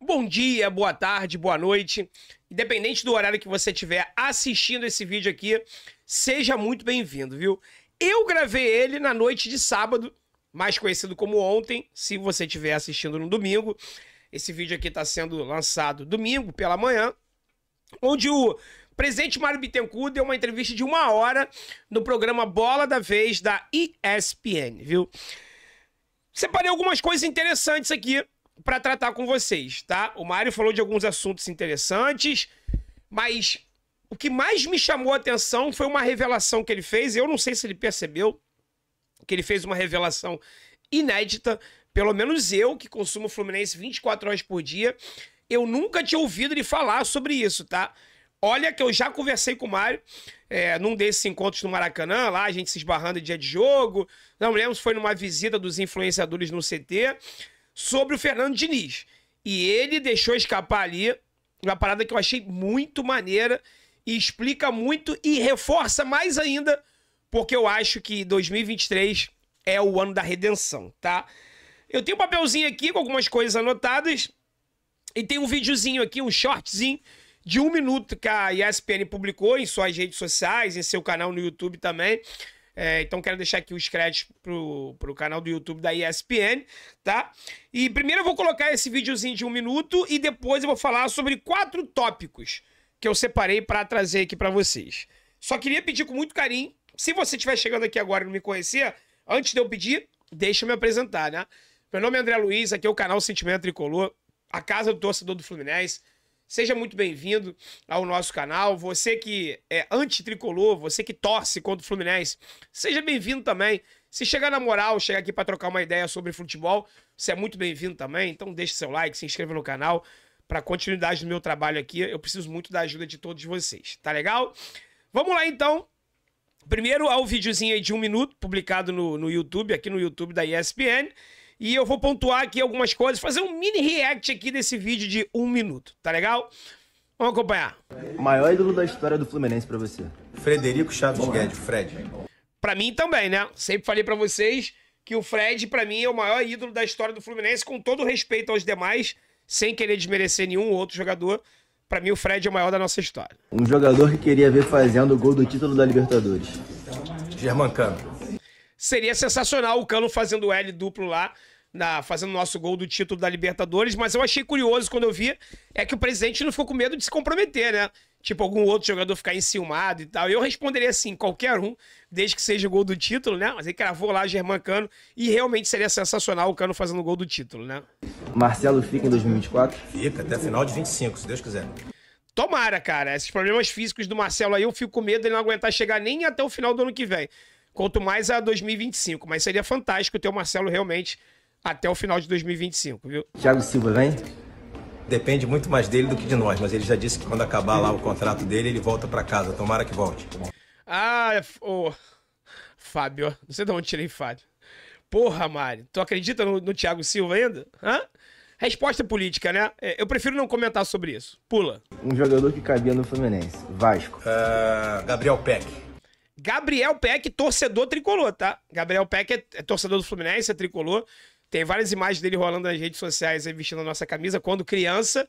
Bom dia, boa tarde, boa noite. Independente do horário que você estiver assistindo esse vídeo aqui, seja muito bem-vindo, viu? Eu gravei ele na noite de sábado, mais conhecido como ontem, se você estiver assistindo no domingo. Esse vídeo aqui está sendo lançado domingo pela manhã, onde o presidente Mário Bittencourt deu uma entrevista de uma hora no programa Bola da Vez da ESPN, viu? Separei algumas coisas interessantes aqui para tratar com vocês, tá? O Mário falou de alguns assuntos interessantes, mas o que mais me chamou a atenção foi uma revelação que ele fez. Eu não sei se ele percebeu que ele fez uma revelação inédita. Pelo menos eu, que consumo Fluminense 24 horas por dia, eu nunca tinha ouvido ele falar sobre isso, tá? Olha que eu já conversei com o Mário é, num desses encontros no Maracanã, lá a gente se esbarrando dia de jogo. Não lembro se foi numa visita dos influenciadores no CT sobre o Fernando Diniz. E ele deixou escapar ali uma parada que eu achei muito maneira e explica muito e reforça mais ainda, porque eu acho que 2023 é o ano da redenção, tá? Eu tenho um papelzinho aqui com algumas coisas anotadas e tem um videozinho aqui, um shortzinho de um minuto que a ESPN publicou em suas redes sociais, em seu canal no YouTube também. É, então quero deixar aqui os créditos pro, pro canal do YouTube da ESPN, tá? E primeiro eu vou colocar esse videozinho de um minuto e depois eu vou falar sobre quatro tópicos que eu separei para trazer aqui para vocês. Só queria pedir com muito carinho, se você estiver chegando aqui agora e não me conhecer, antes de eu pedir, deixa eu me apresentar, né? Meu nome é André Luiz, aqui é o canal Sentimento Tricolor, a casa do torcedor do Fluminense. Seja muito bem-vindo ao nosso canal. Você que é anti-tricolor, você que torce contra o Fluminense, seja bem-vindo também. Se chegar na moral, chegar aqui para trocar uma ideia sobre futebol, você é muito bem-vindo também. Então deixe seu like, se inscreva no canal para continuidade do meu trabalho aqui. Eu preciso muito da ajuda de todos vocês, tá legal? Vamos lá então. Primeiro ao videozinho aí de um minuto, publicado no, no YouTube, aqui no YouTube da ESPN. E eu vou pontuar aqui algumas coisas, fazer um mini react aqui desse vídeo de um minuto, tá legal? Vamos acompanhar. O maior ídolo da história do Fluminense para você? Frederico Chaves Bom, Guedes, Fred. Para mim também, né? Sempre falei para vocês que o Fred, para mim, é o maior ídolo da história do Fluminense, com todo respeito aos demais, sem querer desmerecer nenhum outro jogador. Para mim, o Fred é o maior da nossa história. Um jogador que queria ver fazendo o gol do título da Libertadores. Germancano seria sensacional o Cano fazendo o L duplo lá, na, fazendo o nosso gol do título da Libertadores, mas eu achei curioso quando eu vi é que o presidente não ficou com medo de se comprometer, né? Tipo, algum outro jogador ficar enciumado e tal. Eu responderia assim, qualquer um, desde que seja o gol do título, né? Mas ele cravou lá Germán Cano e realmente seria sensacional o Cano fazendo o gol do título, né? Marcelo fica em 2024? Fica, até final de 25, se Deus quiser. Tomara, cara. Esses problemas físicos do Marcelo aí, eu fico com medo de não aguentar chegar nem até o final do ano que vem. Quanto mais a 2025. Mas seria fantástico ter o Marcelo realmente até o final de 2025, viu? Thiago Silva, vem? Depende muito mais dele do que de nós, mas ele já disse que quando acabar lá o contrato dele, ele volta para casa. Tomara que volte. Ah, ô. Oh, Fábio, não sei de onde tirei Fábio. Porra, Mari, tu acredita no, no Thiago Silva ainda? Hã? Resposta política, né? É, eu prefiro não comentar sobre isso. Pula. Um jogador que cabia no Fluminense. Vasco. Uh, Gabriel Peck. Gabriel Peck, torcedor tricolor, tá? Gabriel Peck é, é torcedor do Fluminense, é tricolor. Tem várias imagens dele rolando nas redes sociais aí vestindo a nossa camisa quando criança.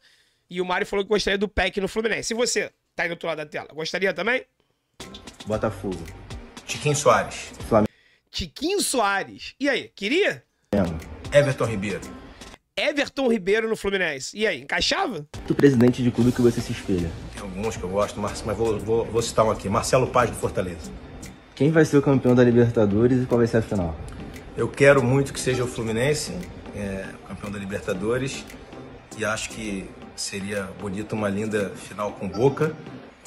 E o Mário falou que gostaria do Peck no Fluminense. E você, tá aí do outro lado da tela, gostaria também? Botafogo. Tiquinho Soares. Flamengo. Tiquinho Soares. E aí, queria? Everton Ribeiro. Everton Ribeiro no Fluminense. E aí, encaixava? O presidente de clube que você se espelha. Tem alguns que eu gosto, mas vou, vou, vou citar um aqui. Marcelo Paz do Fortaleza. Quem vai ser o campeão da Libertadores e qual vai ser a final? Eu quero muito que seja o Fluminense, é, campeão da Libertadores, e acho que seria bonito uma linda final com Boca,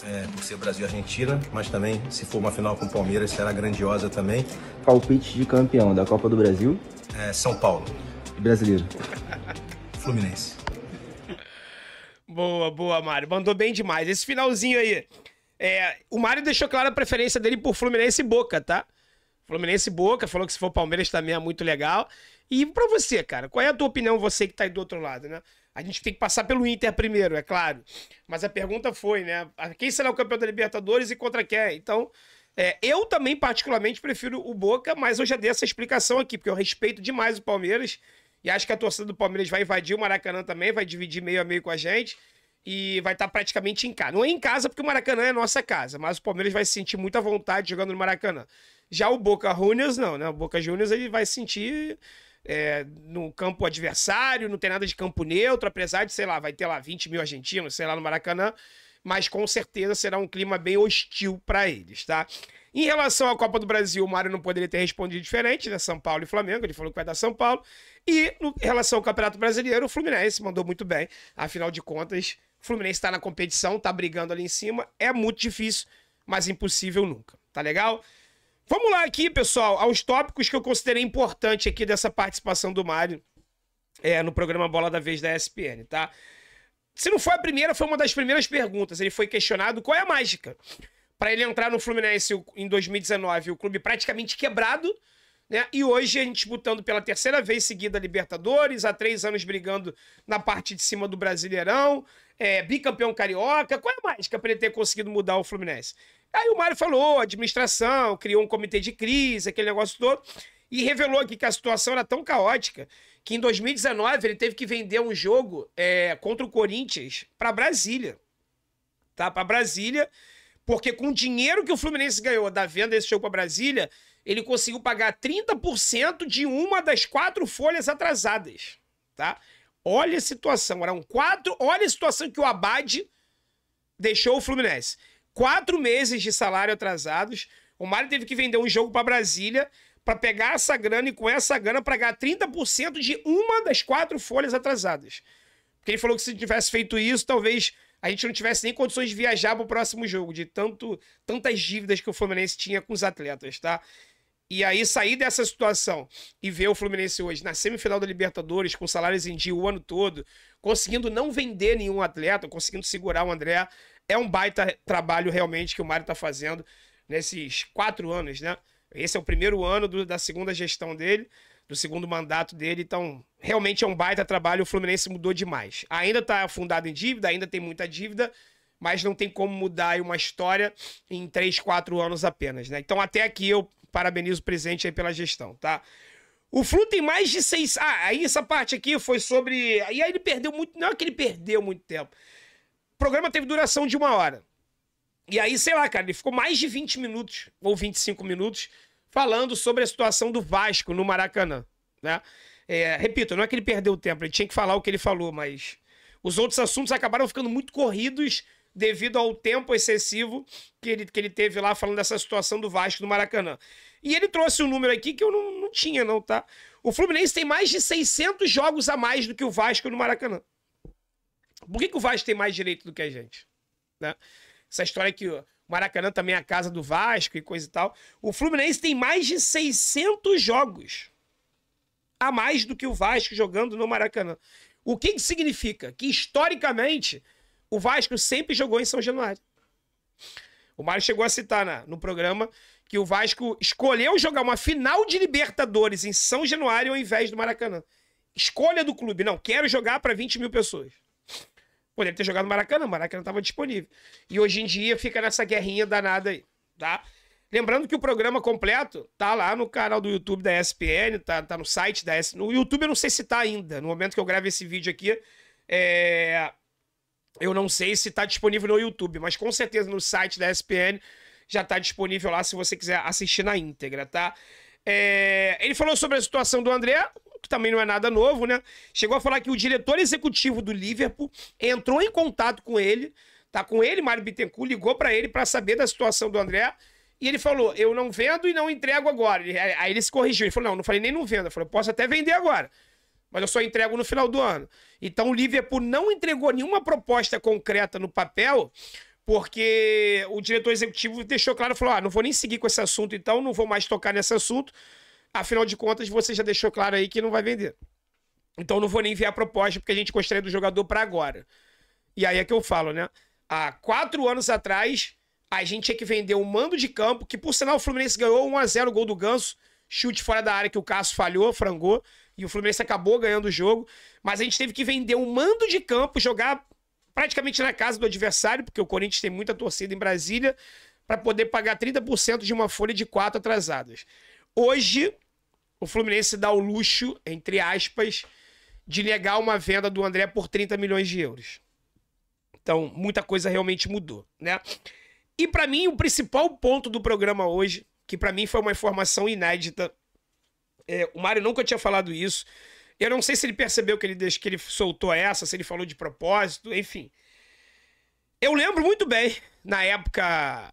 é, por ser Brasil e Argentina, mas também, se for uma final com Palmeiras, será grandiosa também. Palpite de campeão da Copa do Brasil? É, São Paulo brasileiro? Fluminense. Boa, boa, Mário. Mandou bem demais. Esse finalzinho aí. É, o Mário deixou clara a preferência dele por Fluminense e Boca, tá? Fluminense e Boca, falou que se for Palmeiras também é muito legal. E pra você, cara, qual é a tua opinião, você que tá aí do outro lado, né? A gente tem que passar pelo Inter primeiro, é claro. Mas a pergunta foi, né? Quem será o campeão da Libertadores e contra quem? Então, é, eu também, particularmente, prefiro o Boca, mas eu já dei essa explicação aqui, porque eu respeito demais o Palmeiras e acho que a torcida do Palmeiras vai invadir o Maracanã também, vai dividir meio a meio com a gente e vai estar tá praticamente em casa. Não é em casa porque o Maracanã é nossa casa, mas o Palmeiras vai se sentir muita vontade jogando no Maracanã. Já o Boca Juniors não, né? O Boca Juniors ele vai sentir é, no campo adversário, não tem nada de campo neutro, apesar de, sei lá, vai ter lá 20 mil argentinos, sei lá, no Maracanã mas com certeza será um clima bem hostil para eles, tá? Em relação à Copa do Brasil, o Mário não poderia ter respondido diferente, né? São Paulo e Flamengo, ele falou que vai dar São Paulo. E no, em relação ao Campeonato Brasileiro, o Fluminense mandou muito bem. Afinal de contas, o Fluminense está na competição, está brigando ali em cima. É muito difícil, mas impossível nunca. Tá legal? Vamos lá aqui, pessoal, aos tópicos que eu considerei importante aqui dessa participação do Mário é, no programa Bola da Vez da ESPN, tá? Se não foi a primeira, foi uma das primeiras perguntas. Ele foi questionado qual é a mágica para ele entrar no Fluminense em 2019, o clube praticamente quebrado, né? E hoje a gente disputando pela terceira vez seguida a Libertadores, há três anos brigando na parte de cima do Brasileirão, é, bicampeão carioca. Qual é a mágica para ele ter conseguido mudar o Fluminense? Aí o Mário falou, administração, criou um comitê de crise, aquele negócio todo. E revelou aqui que a situação era tão caótica que em 2019 ele teve que vender um jogo é, contra o Corinthians para Brasília. Tá? Para Brasília, porque com o dinheiro que o Fluminense ganhou da venda desse jogo para Brasília, ele conseguiu pagar 30% de uma das quatro folhas atrasadas. Tá? Olha a situação, eram quatro. Olha a situação que o Abade deixou o Fluminense. Quatro meses de salário atrasados. O Mário teve que vender um jogo para Brasília para pegar essa grana e com essa grana pagar 30% de uma das quatro folhas atrasadas. Porque ele falou que se tivesse feito isso, talvez a gente não tivesse nem condições de viajar para o próximo jogo, de tanto tantas dívidas que o Fluminense tinha com os atletas, tá? E aí sair dessa situação e ver o Fluminense hoje na semifinal da Libertadores, com salários em dia o ano todo, conseguindo não vender nenhum atleta, conseguindo segurar o André, é um baita trabalho realmente que o Mário está fazendo nesses quatro anos, né? Esse é o primeiro ano do, da segunda gestão dele, do segundo mandato dele. Então, realmente é um baita trabalho. O Fluminense mudou demais. Ainda está afundado em dívida, ainda tem muita dívida, mas não tem como mudar uma história em três, quatro anos apenas, né? Então, até aqui eu parabenizo o presidente aí pela gestão, tá? O Flu tem mais de seis. Ah, aí essa parte aqui foi sobre. E aí ele perdeu muito. Não é que ele perdeu muito tempo. O programa teve duração de uma hora. E aí, sei lá, cara, ele ficou mais de 20 minutos ou 25 minutos falando sobre a situação do Vasco no Maracanã, né? É, repito, não é que ele perdeu tempo, ele tinha que falar o que ele falou, mas os outros assuntos acabaram ficando muito corridos devido ao tempo excessivo que ele, que ele teve lá falando dessa situação do Vasco no Maracanã. E ele trouxe um número aqui que eu não, não tinha, não, tá? O Fluminense tem mais de 600 jogos a mais do que o Vasco no Maracanã. Por que, que o Vasco tem mais direito do que a gente? Né? Essa história que o Maracanã também é a casa do Vasco e coisa e tal. O Fluminense tem mais de 600 jogos a mais do que o Vasco jogando no Maracanã. O que, que significa? Que historicamente o Vasco sempre jogou em São Januário. O Mário chegou a citar na, no programa que o Vasco escolheu jogar uma final de Libertadores em São Januário ao invés do Maracanã. Escolha do clube. Não, quero jogar para 20 mil pessoas. Poderia ter jogado no Maracanã, o Maracanã estava disponível. E hoje em dia fica nessa guerrinha danada aí, tá? Lembrando que o programa completo tá lá no canal do YouTube da ESPN, tá, tá no site da ESPN. No YouTube eu não sei se tá ainda. No momento que eu gravo esse vídeo aqui, é... eu não sei se tá disponível no YouTube, mas com certeza no site da ESPN já tá disponível lá se você quiser assistir na íntegra, tá? É... Ele falou sobre a situação do André, que também não é nada novo, né? Chegou a falar que o diretor executivo do Liverpool entrou em contato com ele, tá com ele, Mário Bittencourt, ligou para ele para saber da situação do André. E ele falou: Eu não vendo e não entrego agora. Aí ele se corrigiu. Ele falou: Não, não falei nem não vendo. Eu falei: Eu posso até vender agora, mas eu só entrego no final do ano. Então o Liverpool não entregou nenhuma proposta concreta no papel, porque o diretor executivo deixou claro: falou, Ah, não vou nem seguir com esse assunto, então não vou mais tocar nesse assunto, Afinal de contas, você já deixou claro aí que não vai vender. Então não vou nem enviar proposta porque a gente gostaria do jogador para agora. E aí é que eu falo, né? Há quatro anos atrás, a gente tinha que vender um mando de campo, que por sinal o Fluminense ganhou 1x0 o gol do Ganso, chute fora da área que o Cássio falhou, frangou, e o Fluminense acabou ganhando o jogo. Mas a gente teve que vender um mando de campo, jogar praticamente na casa do adversário, porque o Corinthians tem muita torcida em Brasília, para poder pagar 30% de uma folha de quatro atrasadas. Hoje, o Fluminense dá o luxo, entre aspas, de negar uma venda do André por 30 milhões de euros. Então, muita coisa realmente mudou, né? E para mim, o principal ponto do programa hoje, que para mim foi uma informação inédita, é, o Mário nunca tinha falado isso. Eu não sei se ele percebeu que ele, que ele soltou essa, se ele falou de propósito, enfim. Eu lembro muito bem, na época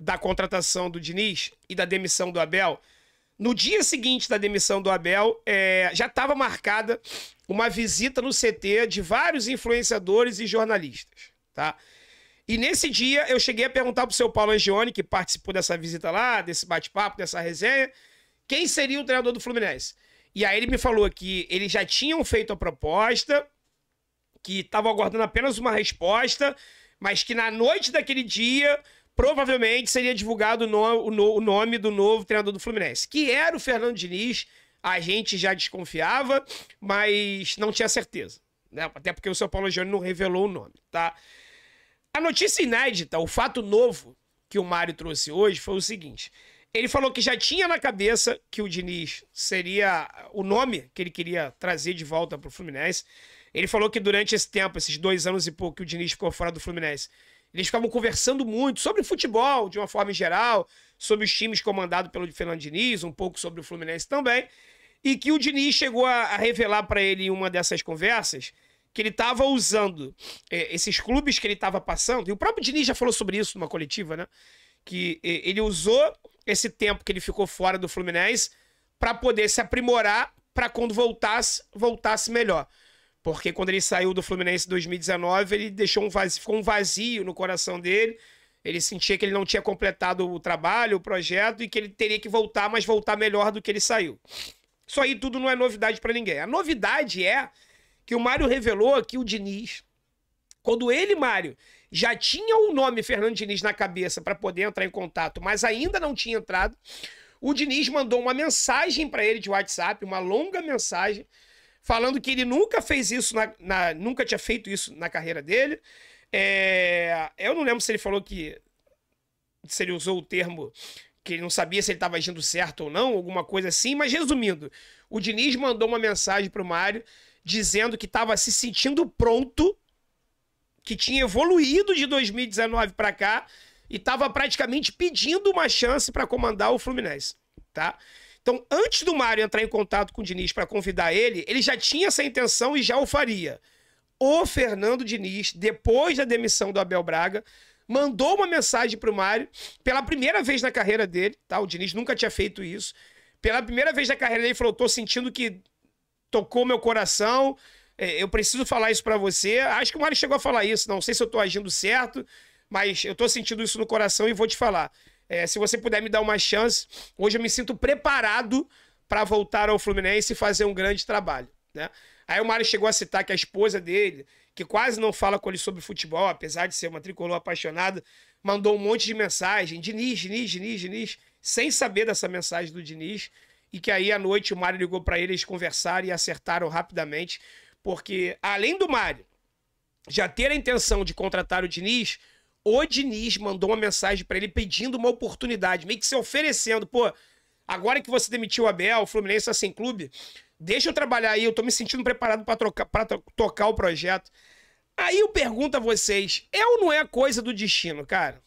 da contratação do Diniz e da demissão do Abel, no dia seguinte da demissão do Abel, é, já estava marcada uma visita no CT de vários influenciadores e jornalistas, tá? E nesse dia eu cheguei a perguntar pro seu Paulo Angione, que participou dessa visita lá, desse bate-papo, dessa resenha, quem seria o treinador do Fluminense. E aí ele me falou que eles já tinham feito a proposta, que estavam aguardando apenas uma resposta, mas que na noite daquele dia provavelmente seria divulgado o, no, no, o nome do novo treinador do Fluminense, que era o Fernando Diniz. A gente já desconfiava, mas não tinha certeza. Né? Até porque o São Paulo Júnior não revelou o nome, tá? A notícia inédita, o fato novo que o Mário trouxe hoje foi o seguinte. Ele falou que já tinha na cabeça que o Diniz seria o nome que ele queria trazer de volta para o Fluminense. Ele falou que durante esse tempo, esses dois anos e pouco que o Diniz ficou fora do Fluminense, eles ficavam conversando muito sobre futebol, de uma forma geral, sobre os times comandados pelo Fernando Diniz, um pouco sobre o Fluminense também. E que o Diniz chegou a, a revelar para ele em uma dessas conversas que ele estava usando é, esses clubes que ele estava passando, e o próprio Diniz já falou sobre isso numa coletiva, né? Que é, ele usou esse tempo que ele ficou fora do Fluminense para poder se aprimorar para quando voltasse, voltasse melhor. Porque quando ele saiu do Fluminense em 2019, ele deixou um vazio, ficou um vazio no coração dele. Ele sentia que ele não tinha completado o trabalho, o projeto e que ele teria que voltar, mas voltar melhor do que ele saiu. Isso aí tudo não é novidade para ninguém. A novidade é que o Mário revelou que o Diniz, quando ele, Mário, já tinha o nome Fernando Diniz na cabeça para poder entrar em contato, mas ainda não tinha entrado, o Diniz mandou uma mensagem para ele de WhatsApp, uma longa mensagem, falando que ele nunca fez isso, na, na, nunca tinha feito isso na carreira dele. É, eu não lembro se ele falou que. Se ele usou o termo que ele não sabia se ele estava agindo certo ou não, alguma coisa assim. Mas resumindo, o Diniz mandou uma mensagem para o Mário dizendo que estava se sentindo pronto, que tinha evoluído de 2019 para cá e estava praticamente pedindo uma chance para comandar o Fluminense, tá? Então, antes do Mário entrar em contato com o Diniz para convidar ele, ele já tinha essa intenção e já o faria. O Fernando Diniz, depois da demissão do Abel Braga, mandou uma mensagem para o Mário, pela primeira vez na carreira dele, tá? O Diniz nunca tinha feito isso. Pela primeira vez na carreira dele, ele falou: estou sentindo que tocou meu coração, é, eu preciso falar isso para você. Acho que o Mário chegou a falar isso, não sei se eu estou agindo certo, mas eu estou sentindo isso no coração e vou te falar. É, se você puder me dar uma chance, hoje eu me sinto preparado para voltar ao Fluminense e fazer um grande trabalho. Né? Aí o Mário chegou a citar que a esposa dele, que quase não fala com ele sobre futebol, apesar de ser uma tricolor apaixonada, mandou um monte de mensagem: Diniz, Diniz, Diniz, Diniz, sem saber dessa mensagem do Diniz. E que aí à noite o Mário ligou para eles conversaram e acertaram rapidamente, porque além do Mário já ter a intenção de contratar o Diniz, o Diniz mandou uma mensagem para ele pedindo uma oportunidade, meio que se oferecendo, pô, agora que você demitiu o Abel, o Fluminense assim clube, deixa eu trabalhar aí, eu tô me sentindo preparado para tocar o projeto. Aí eu pergunto a vocês, é ou não é coisa do destino, cara?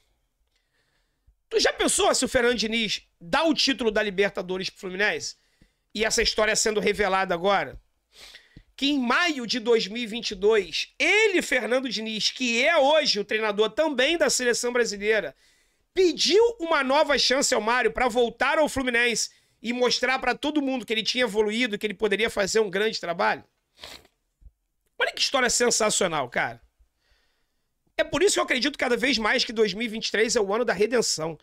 Tu já pensou se o Fernando Diniz dá o título da Libertadores pro Fluminense? E essa história sendo revelada agora? que em maio de 2022, ele, Fernando Diniz, que é hoje o treinador também da seleção brasileira, pediu uma nova chance ao Mário para voltar ao Fluminense e mostrar para todo mundo que ele tinha evoluído, que ele poderia fazer um grande trabalho? Olha que história sensacional, cara. É por isso que eu acredito cada vez mais que 2023 é o ano da redenção.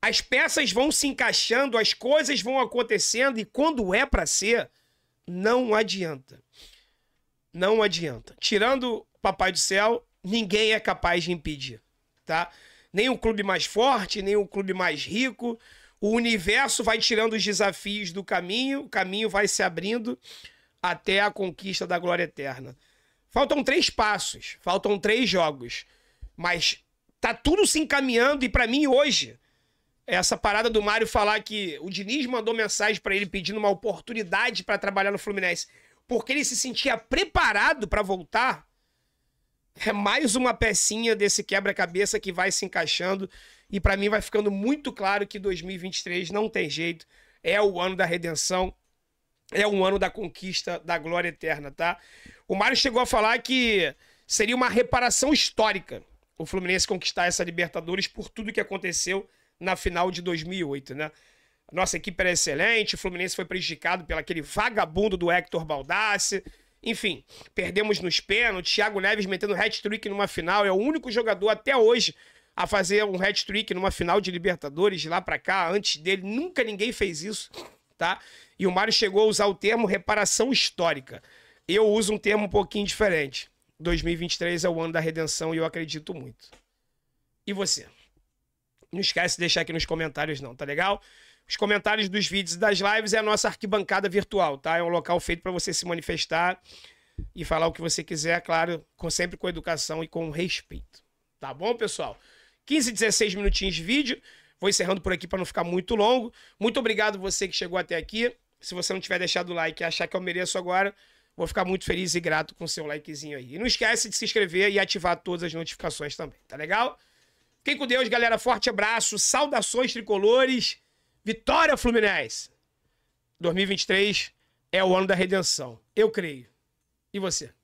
As peças vão se encaixando, as coisas vão acontecendo e quando é para ser, não adianta. Não adianta. Tirando Papai do Céu, ninguém é capaz de impedir, tá? Nem o clube mais forte, nem o clube mais rico. O universo vai tirando os desafios do caminho, o caminho vai se abrindo até a conquista da glória eterna. Faltam três passos, faltam três jogos, mas tá tudo se encaminhando e para mim hoje essa parada do Mário falar que o Diniz mandou mensagem para ele pedindo uma oportunidade para trabalhar no Fluminense, porque ele se sentia preparado para voltar, é mais uma pecinha desse quebra-cabeça que vai se encaixando e para mim vai ficando muito claro que 2023 não tem jeito, é o ano da redenção, é o ano da conquista da glória eterna, tá? O Mário chegou a falar que seria uma reparação histórica o Fluminense conquistar essa Libertadores por tudo que aconteceu na final de 2008, né? Nossa equipe era excelente, o Fluminense foi prejudicado pelo aquele vagabundo do Hector Baldassi. Enfim, perdemos nos pênaltis, Thiago Neves metendo hat-trick numa final, é o único jogador até hoje a fazer um hat-trick numa final de Libertadores de lá para cá, antes dele nunca ninguém fez isso, tá? E o Mário chegou a usar o termo reparação histórica. Eu uso um termo um pouquinho diferente. 2023 é o ano da redenção e eu acredito muito. E você? Não esquece de deixar aqui nos comentários, não, tá legal? Os comentários dos vídeos e das lives é a nossa arquibancada virtual, tá? É um local feito para você se manifestar e falar o que você quiser, claro, com, sempre com educação e com respeito. Tá bom, pessoal? 15, 16 minutinhos de vídeo. Vou encerrando por aqui para não ficar muito longo. Muito obrigado você que chegou até aqui. Se você não tiver deixado o like e achar que eu mereço agora, vou ficar muito feliz e grato com o seu likezinho aí. E não esquece de se inscrever e ativar todas as notificações também, tá legal? Fiquem com Deus, galera. Forte abraço. Saudações tricolores. Vitória Fluminense. 2023 é o ano da redenção. Eu creio. E você?